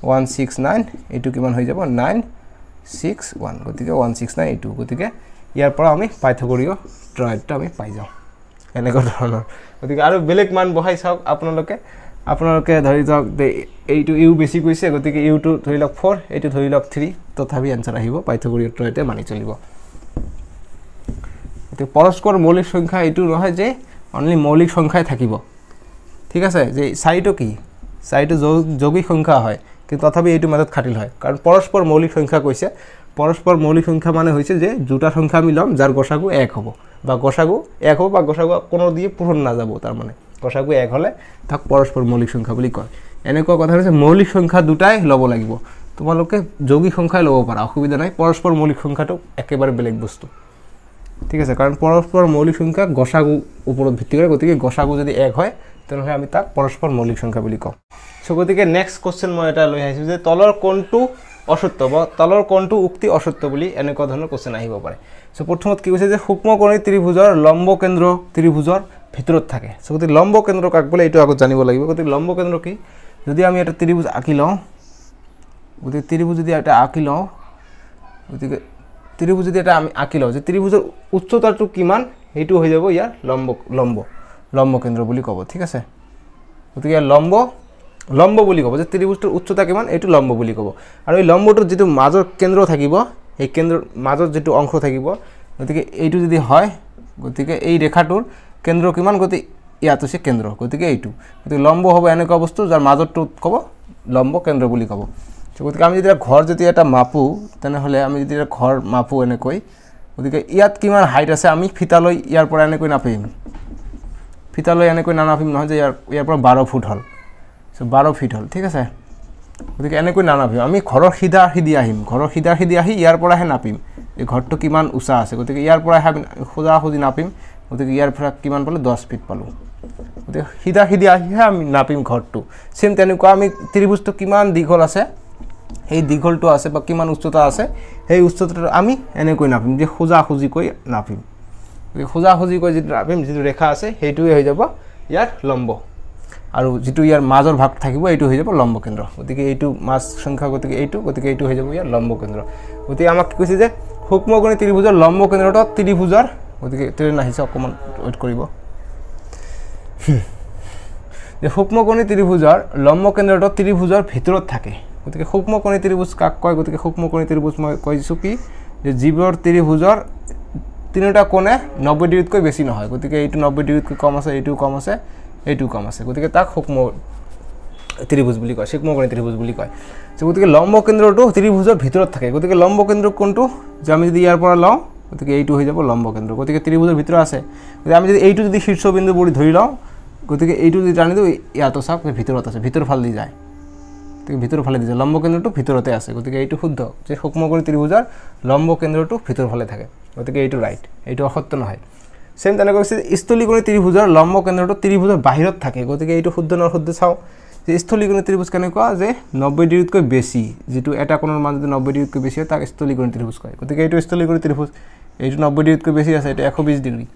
ওয়ান সিক্স নাইন এইটু কিমান হয়ে যাব নাইন সিক্স ওয়ান গতিকে ওয়ান সিক্স নাইন এইটু গতিকে ইয়ারপর আমি পাইথগরীয় ড্রয়েডটা আমি পাই যাও এনেকুৱা ধৰণৰ গতিকে আৰু বেলেগ মান বহাই চাওক আপোনালোকে আপোনালোকে ধৰি লওক এইটো ইউ বেছি কৈছে গতিকে ইউটো ধৰি লওক ফ'ৰ এইটো ধৰি লওক থ্ৰী তথাপি এনচাৰ আহিব পাইথগুৰি উত্তৰ এতিয়া মানি চলিব এতিয়া পৰস্পৰ মৌলিক সংখ্যা এইটো নহয় যে অনলি মৌলিক সংখ্যাই থাকিব ঠিক আছে যে চাৰিটো কি চাৰিটো যৌ যৌগিক সংখ্যা হয় কিন্তু তথাপি এইটো মাজত খাটিল হয় কাৰণ পৰস্পৰ মৌলিক সংখ্যা কৈছে পরস্পর মৌলিক সংখ্যা মানে হয়েছে যে দুটা সংখ্যা আমি লম যার গোসাগু এক হবো বা গোসাগু এক হবো বা গোসাগু কোনো দিয়ে পূরণ না যাবো তার মানে গোসাগু এক হলে তাক পরস্পর মৌলিক সংখ্যা বুলি কয় এনেকুৱা কথা হৈছে মৌলিক সংখ্যা দুটাই ল'ব লাগিব তোমালোকে যৌগিক সংখ্যাই ল'ব পাৰা অসুবিধা নাই পৰস্পৰ মৌলিক সংখ্যাটো একেবাৰে বেলেগ বস্তু ঠিক আছে কাৰণ পৰস্পৰ মৌলিক সংখ্যা গছাগু ওপৰত ভিত্তি কৰে গতিকে গছাগু যদি এক হয় তেনেহ'লে আমি তাক পৰস্পৰ মৌলিক সংখ্যা বুলি কওঁ চ' গতিকে নেক্সট কুৱেশ্যন মই এটা লৈ আহিছোঁ যে তলৰ কোনটো অসত্য বা তলৰ কোণটো উক্তি অসত্য বুলি এনেকুৱা ধৰণৰ কোশ্চেন আহিব পাৰে চ' প্ৰথমত কি কৈছে যে সূক্ষ্ম সূক্ষ্মকণী ত্ৰিভুজৰ লম্ব কেন্দ্ৰ ত্ৰিভুজৰ ভিতৰত থাকে চ' গতিকে লম্ব কেন্দ্ৰ কাক বোলে এইটো আগত জানিব লাগিব গতিকে লম্ব কেন্দ্ৰ কি যদি আমি এটা ত্ৰিভুজ আঁকি লওঁ গতিকে ত্ৰিভুজ যদি এটা আঁকি লওঁ গতিকে ত্ৰিভুজ যদি এটা আমি আঁকি লওঁ যে ত্ৰিভুজৰ উচ্চতাটো কিমান সেইটো হৈ যাব ইয়াৰ লম্ব লম্ব লম্ব কেন্দ্ৰ বুলি ক'ব ঠিক আছে গতিকে ইয়াৰ লম্ব লম্ব বুলি ক'ব যে ত্ৰিভুজটোৰ উচ্চতা কিমান এইটো লম্ব বুলি ক'ব আৰু এই লম্বটোৰ যিটো মাজৰ কেন্দ্ৰ থাকিব সেই কেন্দ্ৰৰ মাজত যিটো অংশ থাকিব গতিকে এইটো যদি হয় গতিকে এই ৰেখাটোৰ কেন্দ্ৰ কিমান গতিকে ইয়াত হৈছে কেন্দ্ৰ গতিকে এইটো গতিকে লম্ব হ'ব এনেকুৱা বস্তু যাৰ মাজৰটোত ক'ব লম্ব কেন্দ্ৰ বুলি ক'ব গতিকে আমি যেতিয়া ঘৰ যদি এটা মাপোঁ তেনেহ'লে আমি যদি ঘৰ মাপোঁ এনেকৈ গতিকে ইয়াত কিমান হাইট আছে আমি ফিতালৈ ইয়াৰ পৰা এনেকৈ নাপাৰিম ফিতালৈ এনেকৈ নানাপিম নহয় যে ইয়াৰ ইয়াৰ পৰা বাৰ ফুট হ'ল চ' বাৰ ফিট হ'ল ঠিক আছে গতিকে এনেকৈ নানাপিম আমি ঘৰৰ সিধা সিধি আহিম ঘৰৰ সিধা সিধি আহি ইয়াৰ পৰাহে নাপিম ঘৰটো কিমান উঁচা আছে গতিকে ইয়াৰ পৰাহে আমি সোজা সুজি নাপিম গতিকে ইয়াৰ পৰা কিমান পালোঁ দহ ফিট পালোঁ গতিকে সিধা সিধি আহিহে আমি নাপিম ঘৰটো চেম তেনেকুৱা আমি ত্ৰিভুজটো কিমান দীঘল আছে সেই দীঘলটো আছে বা কিমান উচ্চতা আছে সেই উচ্চতাটো আমি এনেকৈ নাপিম যে সোজা সুজিকৈ নাপিম গতিকে সোজা সুজিকৈ যিটো নাপিম যিটো ৰেখা আছে সেইটোৱে হৈ যাব ইয়াত লম্ব আৰু যিটো ইয়াৰ মাজৰ ভাগ থাকিব এইটো হৈ যাব লম্বকেন্দ্ৰ গতিকে এইটো মাজ সংখ্যা গতিকে এইটো গতিকে এইটো হৈ যাব ইয়াৰ লম্বকেন্দ্ৰ গতিকে আমাক কি কৈছে যে সূক্ষ্মগণী ত্ৰিভুজৰ লম্ব কেন্দ্ৰটো ত্ৰিভুজৰ গতিকে ট্ৰেইন আহিছে অকণমান ৱেইট কৰিব যে সূক্ষ্মকণী ত্ৰিভুজৰ লম্ব কেন্দ্ৰটো ত্ৰিভুজৰ ভিতৰত থাকে গতিকে সূক্ষ্মকণী ত্ৰিভুজ কাক কয় গতিকে সূক্ষ্মকণী ত্ৰিভুজ মই কৈছোঁ কি যে জীৱৰ ত্ৰিভুজৰ তিনিওটা কোণে নব্বৈ ডিগ্ৰীতকৈ বেছি নহয় গতিকে এইটো নব্বৈ ডিগ্ৰীতকৈ কম আছে এইটোও কম আছে এইটো কাম আছে গতিকে তাক সূক্ষ্ম ত্ৰিভুজ বুলি কয় সূক্ষ্মকণী ত্ৰিভুজ বুলি কয় গতিকে লম্ব কেন্দ্ৰটো ত্ৰিভুজৰ ভিতৰত থাকে গতিকে লম্ব কেন্দ্ৰ কোনটো যে আমি যদি ইয়াৰ পৰা লওঁ গতিকে এইটো হৈ যাব লম্ব কেন্দ্ৰ গতিকে ত্ৰিভুজৰ ভিতৰত আছে গতিকে আমি যদি এইটো যদি শীৰ্ষবিন্দু বুলি ধৰি লওঁ গতিকে এইটো যদি টানি দিওঁ ইয়াতো চাওক ভিতৰত আছে ভিতৰৰ ফালেদি যায় গতিকে ভিতৰৰ ফালে দি যায় লম্ব কেন্দ্ৰটো ভিতৰতে আছে গতিকে এইটো শুদ্ধ যে সূক্ষ্মকণী ত্ৰিভুজৰ লম্ব কেন্দ্ৰটো ভিতৰৰ ফালে থাকে গতিকে এইটো ৰাইট এইটো অসত্য নহয় সেম তেনে কৈছে স্থলীগুণী ত্ৰিভুজৰ লম্ব কেন্দ্ৰটো ত্ৰিভুজৰ বাহিৰত থাকে গতিকে এইটো শুদ্ধ নশুদ্ধ চাওঁ যে স্থলীগুণী ত্ৰিভুজ কেনেকুৱা যে নব্বৈ ডিগ্ৰীতকৈ বেছি যিটো এটা কোণৰ মান যদি নব্বৈ ডিগ্ৰীতকৈ বেছি হয় তাক স্থলীগুণী ত্ৰিভুজ কয় গতিকে এইটো স্থলীগুণী ত্ৰিভুজ এইটো নব্বৈ ডিগ্ৰীতকৈ বেছি আছে এইটো এশ বিছ ডিগ্ৰী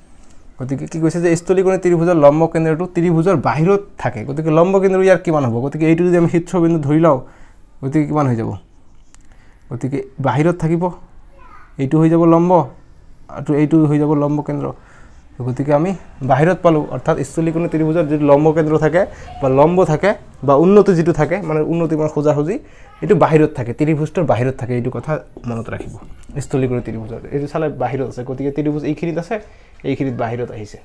গতিকে কি কৈছে যে স্থলীগুণী ত্ৰিভুজৰ লম্ব কেন্দ্ৰটো ত্ৰিভুজৰ বাহিৰত থাকে গতিকে লম্ব কেন্দ্ৰ ইয়াৰ কিমান হ'ব গতিকে এইটো যদি আমি শীতবিন্দু ধৰি লওঁ গতিকে কিমান হৈ যাব গতিকে বাহিৰত থাকিব এইটো হৈ যাব লম্ব আৰু এইটো হৈ যাব লম্ব কেন্দ্ৰ গতিকে আমি বাহিৰত পালোঁ অৰ্থাৎ স্থলী কোনো ত্ৰিভুজত যদি লম্ব কেন্দ্ৰ থাকে বা লম্ব থাকে বা উন্নতি যিটো থাকে মানে উন্নতি মানে সোজা সুজি এইটো বাহিৰত থাকে ত্ৰিভুজটোৰ বাহিৰত থাকে এইটো কথা মনত ৰাখিব স্থলী কোনো ত্ৰিভুজত এইটো চালে বাহিৰত আছে গতিকে ত্ৰিভুজ এইখিনিত আছে এইখিনিত বাহিৰত আহিছে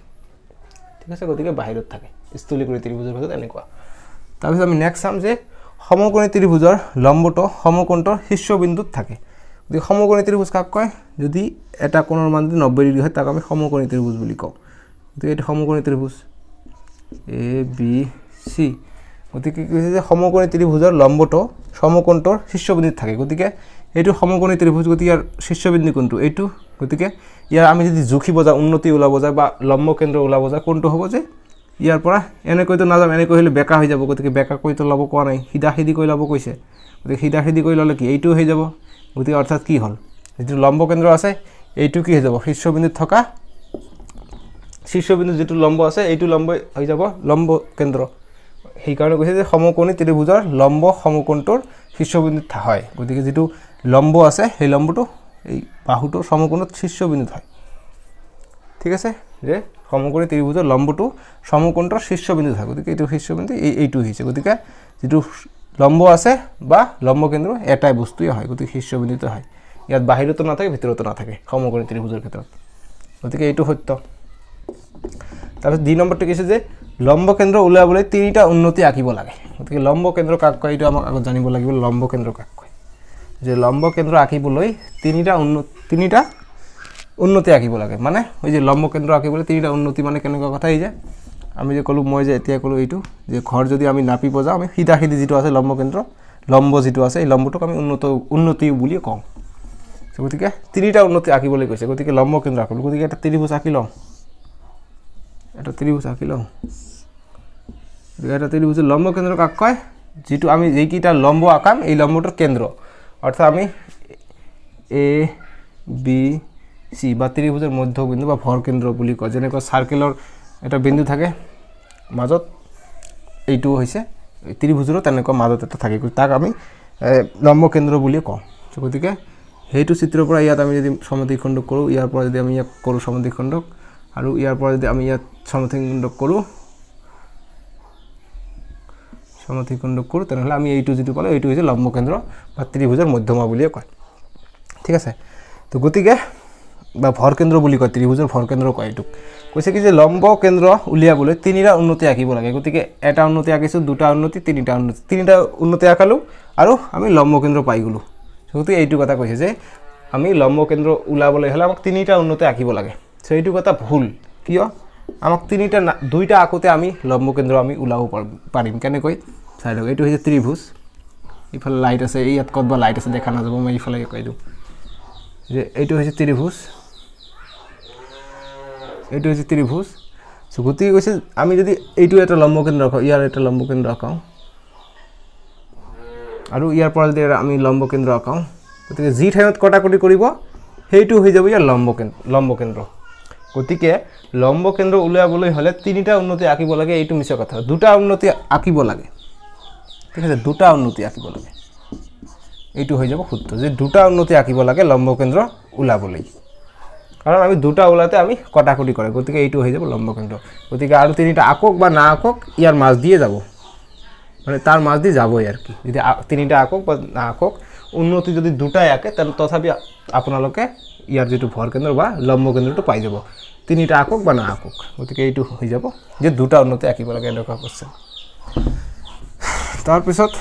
ঠিক আছে গতিকে বাহিৰত থাকে স্থলী কোনো ত্ৰিভুজৰ ভিতৰত এনেকুৱা তাৰপিছত আমি নেক্সট চাম যে সমকোণী ত্ৰিভুজৰ লম্বটো সমকোণটোৰ শীৰ্ষবিন্দুত থাকে গতিকে সমগণি ত্ৰিভুজ কাক কয় যদি এটা কোণৰ মান যদি নব্বৈ ডিগ্ৰী হয় তাক আমি সমগণি ত্ৰিভুজ বুলি কওঁ গতিকে এইটো সমগণি ত্ৰিভুজ এ বি চি গতিকে কি কৈছে যে সমগণি ত্ৰিভুজৰ লম্বটো সমকোণটোৰ শিষ্যবিন্দিত থাকে গতিকে এইটো সমগণি ত্ৰিভুজ গতিকে ইয়াৰ শিষ্যবিন্দু কোনটো এইটো গতিকে ইয়াৰ আমি যদি জুখি বজাওঁ উন্নতি ওলাব যায় বা লম্ব কেন্দ্ৰ ওলাব যায় কোনটো হ'ব যে ইয়াৰ পৰা এনেকৈতো নাযাম এনেকৈ হ'লে বেকা হৈ যাব গতিকে বেঁকা কৰিতো ল'ব কোৱা নাই সিধা সিধি কৰি ল'ব কৈছে গতিকে সিধা সিধি কৰি ল'লে কি এইটো হৈ যাব গতি অর্থাৎ কি হল যদি লম্ব কেন্দ্র আছে এইটো কি হৈ যাব শীর্ষবিন্দু থকা শীর্ষবিন্দু যেটু লম্ব আছে এইটো লম্ব হৈ যাব লম্ব কেন্দ্র সেইকাৰণে কৈছে যে সমকোণী ত্ৰিভুজৰ লম্ব সমকোণটোৰ শীৰ্ষবিন্দুত হয় গতিকে যিটো লম্ব আছে সেই লম্বটো এই বাহুটোৰ সমকোণত শীৰ্ষবিন্দুত হয় ঠিক আছে যে সমকোণী ত্ৰিভুজৰ লম্বটো সমকোণটোৰ শীৰ্ষবিন্দুত হয় গতিকে এইটো শীৰ্ষবিন্দু এইটো হৈছে গতিকে যিটো লম্ব আছে বা লম্বকেন্দ্র এটাই বস্তুই হয় গতি শীর্ষবিন্দুত হয় ইয়াত বাহিরতো না থাকে ভিতরতো না থাকে সমগণী ত্রিভুজের ক্ষেত্রে গতি এই সত্য তারপর দুই নম্বরটি কিছু যে লম্বকেন্দ্র উলিয়াবলে তিনটা উন্নতি আঁকিব লাগে গতি লম্বকেন্দ্র কাক কয় এই আমার আগে জানিব লাগবে লম্বকেন্দ্র কাক কয় যে লম্বকেন্দ্র আঁকিবলে তিনটা উন্নত তিনটা উন্নতি আঁকিব লাগে মানে ওই যে লম্বকেন্দ্র আঁকিবলে তিনটা উন্নতি মানে কেনেকুৱা কথা এই যায় আমি যে ক'লোঁ মই যে এতিয়া ক'লোঁ এইটো যে ঘৰ যদি আমি নাপিব যাওঁ আমি সিধা সিধি যিটো আছে লম্ব কেন্দ্ৰ লম্ব যিটো আছে এই লম্বটোক আমি উন্নত উন্নতি বুলি কওঁ গতিকে তিনিটা উন্নতি আঁকিবলৈ কৈছে গতিকে লম্ব কেন্দ্ৰ আঁকিলোঁ গতিকে এটা ত্ৰিভুজ আঁকি লওঁ এটা ত্ৰিভুজ আঁকি লওঁ গতিকে এটা ত্ৰিভুজ লম্ব লম্বকেন্দ্ৰক আঁক কয় যিটো আমি যিকেইটা লম্ব আঁকাম এই লম্বটোৰ কেন্দ্ৰ অৰ্থাৎ আমি এ বি চি বা ত্ৰিভুজৰ মধ্যবিন্দু বা ভৰ কেন্দ্ৰ বুলি কয় যেনেকৈ চাৰ্কেলৰ এটা বিন্দু থাকে মাজত এইটো হৈছে ত্ৰিভুজৰো তেনেকুৱা মাজত এটা থাকে তাক আমি নম্বকেন্দ্ৰ বুলিয়ে কওঁ চ' গতিকে সেইটো চিত্ৰৰ পৰা ইয়াত আমি যদি সমদ্বীপ খণ্ডক কৰোঁ ইয়াৰ পৰা যদি আমি ইয়াক কৰোঁ সমদ্বীপ খণ্ডক আৰু ইয়াৰ পৰা যদি আমি ইয়াত সমদ্বীপ খণ্ড কৰোঁ সমদ্বীপ খণ্ডক কৰোঁ তেনেহ'লে আমি এইটো যিটো পালোঁ এইটো হৈছে লম্বকেন্দ্ৰ বা ত্ৰিভুজৰ মধ্যমা বুলিয়ে কয় ঠিক আছে তো গতিকে বা ভৰকেন্দ্ৰ বুলি কয় ত্ৰিভুজৰ ভৰকেন্দ্ৰ কয় এইটোক কৈছে কি যে লম্ব কেন্দ্ৰ উলিয়াবলৈ তিনিটা উন্নতি আঁকিব লাগে গতিকে এটা উন্নতি আঁকিছোঁ দুটা উন্নতি তিনিটা উন্নতি তিনিটা উন্নতি আঁকালোঁ আৰু আমি লম্ব কেন্দ্ৰ পাই গ'লোঁ গতিকে এইটো কথা কৈছে যে আমি লম্ব কেন্দ্ৰ ওলাবলৈ হ'লে আমাক তিনিটা উন্নতি আঁকিব লাগে চ' এইটো কথা ভুল কিয় আমাক তিনিটা দুইটা আঁকোতে আমি লম্ব কেন্দ্ৰ আমি ওলাব পাৰিম কেনেকৈ চাই লওক এইটো হৈছে ত্ৰিভুজ ইফালে লাইট আছে ইয়াত ক'ত বা লাইট আছে দেখা নাযাব মই ইফালে কৈ দিওঁ যে এইটো হৈছে ত্ৰিভুজ এইটো হৈছে ত্ৰিভুজ চ' গতিকে কৈছে আমি যদি এইটো এটা লম্বকেন্দ্ৰ ৰখাওঁ ইয়াৰ এটা লম্বকেন্দ্ৰ আঁকাওঁ আৰু ইয়াৰ পৰা যদি আমি লম্বকেন্দ্ৰ আঁকাওঁ গতিকে যি ঠাইত কটা কটি কৰিব সেইটো হৈ যাব ইয়াৰ লম্বকেন্দ্ৰ লম্বকেন্দ্ৰ গতিকে লম্বকেন্দ্ৰ ওলাবলৈ হ'লে তিনিটা উন্নতি আঁকিব লাগে এইটো মিছা কথা দুটা উন্নতি আঁকিব লাগে ঠিক আছে দুটা উন্নতি আঁকিব লাগে এইটো হৈ যাব সূত্ৰ যে দুটা উন্নতি আঁকিব লাগে লম্বকেন্দ্ৰ ওলাবলৈ কারণ আমি দুটা ওলাতে আমি কটা কটি করে গতিকে এইটো হয়ে যাবো লম্বকেন্দ্র গতিকে আরও তিনটা আঁকক বা না আঁকক ইয়ার মাছ দিয়ে যাব মানে তার মাছ দিয়ে যাবো আর কি যদি তিনটা আঁকক বা না আঁকক উন্নতি যদি দুটাই আঁকে তাহলে তথাপি আপনাদের ইয়ার যেটু ভরকেন্দ্র বা লম্বকেন্দ্রটা পাই যাব তিনটা আঁকক বা না আঁকক গতিকে এইটো হয়ে যাব যে দুটা উন্নতি আঁকিব লাগে এনেকুৱা কৈছে তাৰপিছত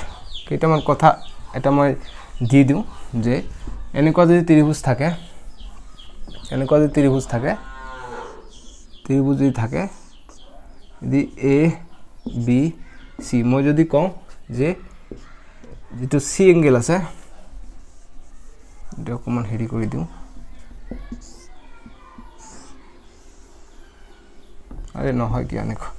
কেইটামান কথা এটা মই দি দিওঁ যে এনেকুৱা যদি ত্ৰিভুজ থাকে এনেকুৱা যদি ত্ৰিভুজ থাকে ত্ৰিভুজ যদি থাকে যদি এ বি চি মই যদি কওঁ যে যিটো চি এংগেল আছে এইটো অকণমান হেৰি কৰি দিওঁ আৰে নহয় কি এনেকুৱা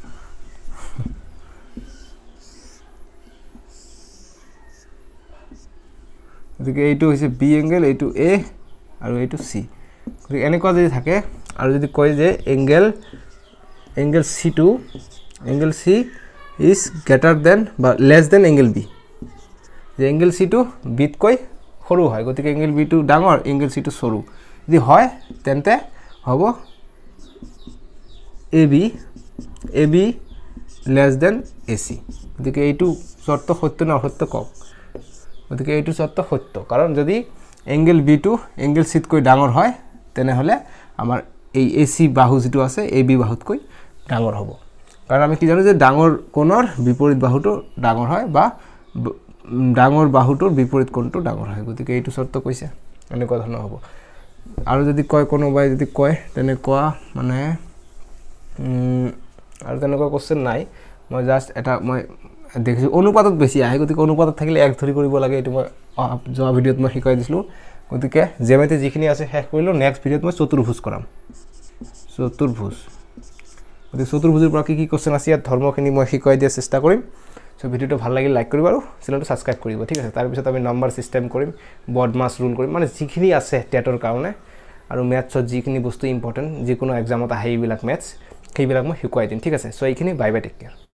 গতিকে এইটো হৈছে বি এংগেল এইটো এ আৰু এইটো চি গতিকে এনেকুৱা যদি থাকে আৰু যদি কয় যে angle angle C to angle C is greater than বা লেছ দেন এংগেল বি যে এংগেল চিটো বিতকৈ সৰু হয় গতিকে এংগেল বিটো ডাঙৰ এংগেল চিটো সৰু যদি হয় তেন্তে হ'ব A B A B less than A C গতিকে এইটো চৰ্ত সত্য ন সত্য কওক গতিকে এইটো চৰ্ত সত্য কাৰণ যদি এংগেল বিটো এংগেল চিতকৈ ডাঙৰ হয় তেনেহ'লে আমাৰ এই এ চি বাহু যিটো আছে এ বি বাহুতকৈ ডাঙৰ হ'ব কাৰণ আমি কি জানো যে ডাঙৰ কোণৰ বিপৰীত বাহুটো ডাঙৰ হয় বা ডাঙৰ বাহুটোৰ বিপৰীত কোণটো ডাঙৰ হয় গতিকে এইটো চৰ্ত কৈছে এনেকুৱা ধৰণৰ হ'ব আৰু যদি কয় কোনোবাই যদি কয় তেনেকুৱা মানে আৰু তেনেকুৱা কুৱেশ্যন নাই মই জাষ্ট এটা মই দেখিছোঁ অনুপাতত বেছি আহে গতিকে অনুপাতত থাকিলে এক ধৰি কৰিব লাগে এইটো মই যোৱা ভিডিঅ'ত মই শিকাই দিছিলোঁ গতি জ্যামিতি যা শেষ করলো নেক্সট ভিডিওত মানে চতুর্ভোজ করাম চতুর্ভোজ গতি চতুর্ভোজের কি কি কোশ্চেন আছে ইয়াত ধর্মখিনি মানে শিকাই দিয়ার চেষ্টা করি সো ভিডিওটা ভাল লাগে লাইক করবো আর চ্যানেলটা সাবস্ক্রাইব করবো ঠিক আছে তারপর আমি নম্বর সিস্টেম করি বদমাস রুল করি মানে যিনি আছে টেটর কারণে আর ম্যাথসত যিনি বস্তু ইম্পর্টেন্ট যিকোনো এক্সামত আহে এইবিল ম্যাথস সেইবিল মানে শিকাই দিম ঠিক আছে সো এইখানে বাই বাই টেক কেয়ার